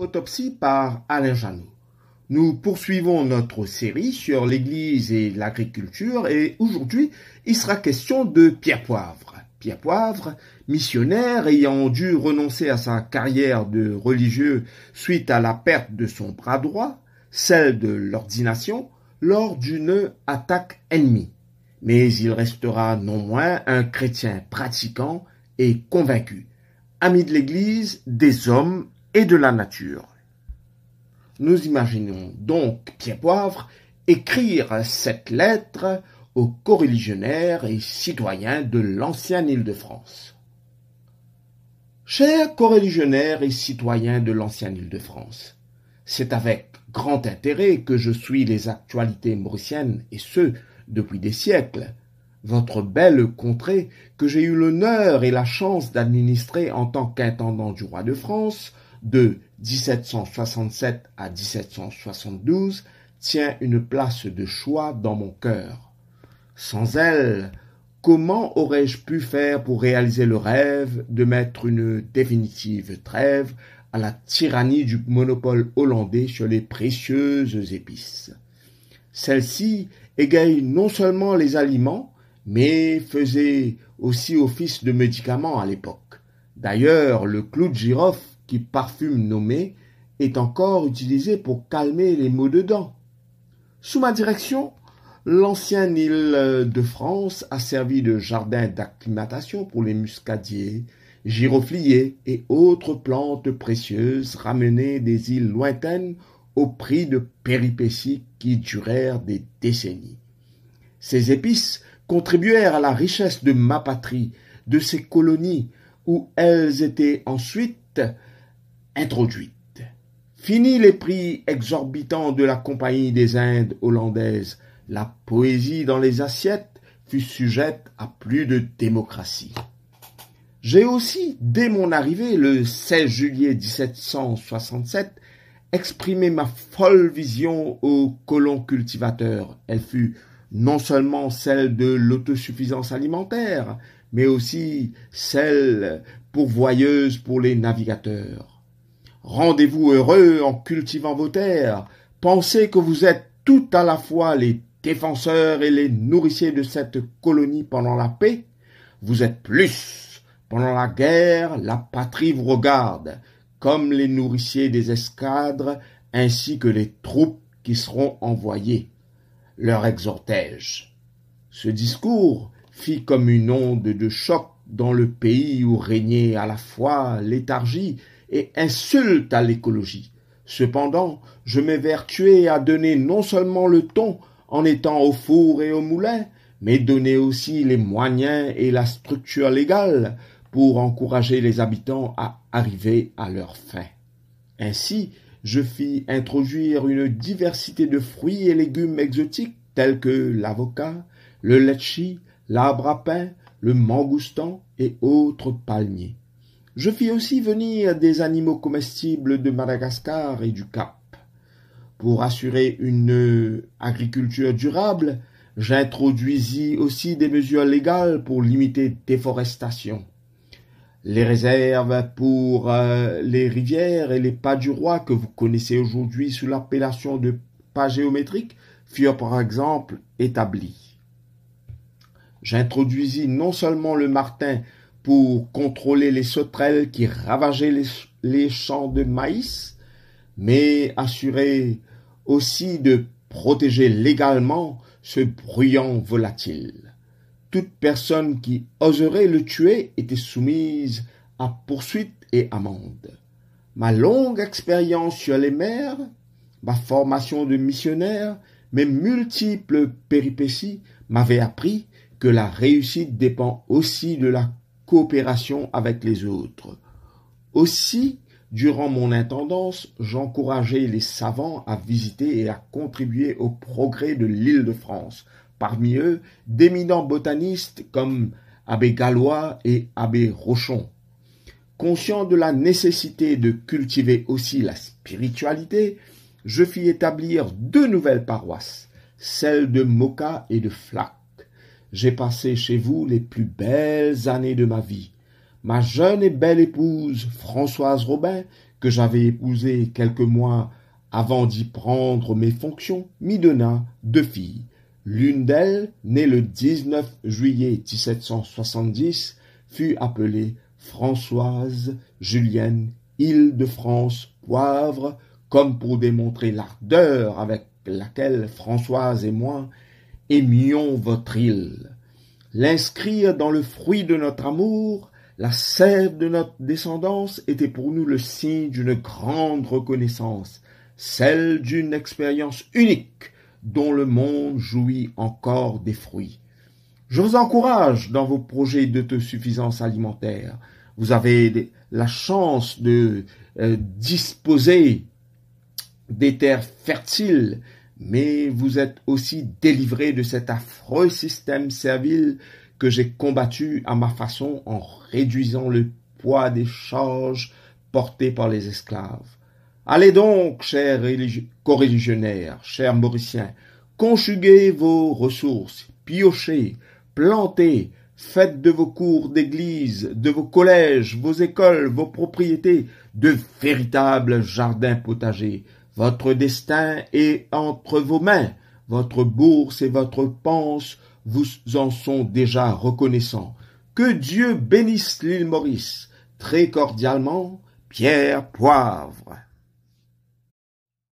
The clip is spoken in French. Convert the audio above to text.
Autopsie par Alain Janot. Nous poursuivons notre série sur l'Église et l'agriculture et aujourd'hui, il sera question de Pierre Poivre. Pierre Poivre, missionnaire ayant dû renoncer à sa carrière de religieux suite à la perte de son bras droit, celle de l'ordination, lors d'une attaque ennemie. Mais il restera non moins un chrétien pratiquant et convaincu, ami de l'Église, des hommes de la nature. Nous imaginons donc Pierre Poivre écrire cette lettre aux coreligionnaires et citoyens de l'ancienne Île-de-France. Chers corréligionnaires et citoyens de l'ancienne Île-de-France, c'est avec grand intérêt que je suis les actualités mauriciennes, et ce, depuis des siècles, votre belle contrée que j'ai eu l'honneur et la chance d'administrer en tant qu'intendant du roi de France de 1767 à 1772 tient une place de choix dans mon cœur. Sans elle, comment aurais-je pu faire pour réaliser le rêve de mettre une définitive trêve à la tyrannie du monopole hollandais sur les précieuses épices celles ci égaye non seulement les aliments, mais faisaient aussi office de médicaments à l'époque. D'ailleurs, le clou de qui parfume nommé, est encore utilisé pour calmer les maux de dents. Sous ma direction, l'ancienne île de France a servi de jardin d'acclimatation pour les muscadiers, girofliers et autres plantes précieuses ramenées des îles lointaines au prix de péripéties qui durèrent des décennies. Ces épices contribuèrent à la richesse de ma patrie, de ses colonies, où elles étaient ensuite introduite. Fini les prix exorbitants de la Compagnie des Indes hollandaises. La poésie dans les assiettes fut sujette à plus de démocratie. J'ai aussi, dès mon arrivée le 16 juillet 1767, exprimé ma folle vision aux colons cultivateurs. Elle fut non seulement celle de l'autosuffisance alimentaire, mais aussi celle pourvoyeuse pour les navigateurs. Rendez-vous heureux en cultivant vos terres. Pensez que vous êtes tout à la fois les défenseurs et les nourriciers de cette colonie pendant la paix. Vous êtes plus. Pendant la guerre, la patrie vous regarde, comme les nourriciers des escadres, ainsi que les troupes qui seront envoyées. Leur exhortège. » Ce discours fit comme une onde de choc dans le pays où régnait à la fois léthargie et insulte à l'écologie. Cependant, je m'évertuais à donner non seulement le ton en étant au four et au moulin, mais donner aussi les moyens et la structure légale pour encourager les habitants à arriver à leurs fins. Ainsi, je fis introduire une diversité de fruits et légumes exotiques tels que l'avocat, le litchi, l'arbre à pain, le mangoustan et autres palmiers. Je fis aussi venir des animaux comestibles de Madagascar et du Cap. Pour assurer une agriculture durable, j'introduisis aussi des mesures légales pour limiter déforestation. Les réserves pour euh, les rivières et les pas du roi que vous connaissez aujourd'hui sous l'appellation de pas géométriques furent par exemple établies. J'introduisis non seulement le martin pour contrôler les sauterelles qui ravageaient les, champs de maïs, mais assurer aussi de protéger légalement ce bruyant volatile. Toute personne qui oserait le tuer était soumise à poursuite et amende. Ma longue expérience sur les mers, ma formation de missionnaire, mes multiples péripéties m'avaient appris que la réussite dépend aussi de la coopération avec les autres. Aussi, durant mon intendance, j'encourageais les savants à visiter et à contribuer au progrès de l'île de France. Parmi eux, d'éminents botanistes comme Abbé Gallois et Abbé Rochon. Conscient de la nécessité de cultiver aussi la spiritualité, je fis établir deux nouvelles paroisses, celle de Moka et de Flac j'ai passé chez vous les plus belles années de ma vie. Ma jeune et belle épouse, Françoise Robin, que j'avais épousée quelques mois avant d'y prendre mes fonctions, m'y donna deux filles. L'une d'elles, née le 19 juillet 1770, fut appelée Françoise Julienne Île-de-France Poivre, comme pour démontrer l'ardeur avec laquelle Françoise et moi aimions votre île, l'inscrire dans le fruit de notre amour, la sève de notre descendance était pour nous le signe d'une grande reconnaissance, celle d'une expérience unique dont le monde jouit encore des fruits. Je vous encourage dans vos projets d'autosuffisance alimentaire. Vous avez la chance de euh, disposer des terres fertiles mais vous êtes aussi délivrés de cet affreux système servile que j'ai combattu à ma façon en réduisant le poids des charges portées par les esclaves. Allez donc, chers coreligionnaires, chers mauriciens, conjuguez vos ressources, piochez, plantez, faites de vos cours d'église, de vos collèges, vos écoles, vos propriétés, de véritables jardins potagers, votre destin est entre vos mains, votre bourse et votre panse vous en sont déjà reconnaissants. Que Dieu bénisse l'île Maurice. Très cordialement, Pierre Poivre.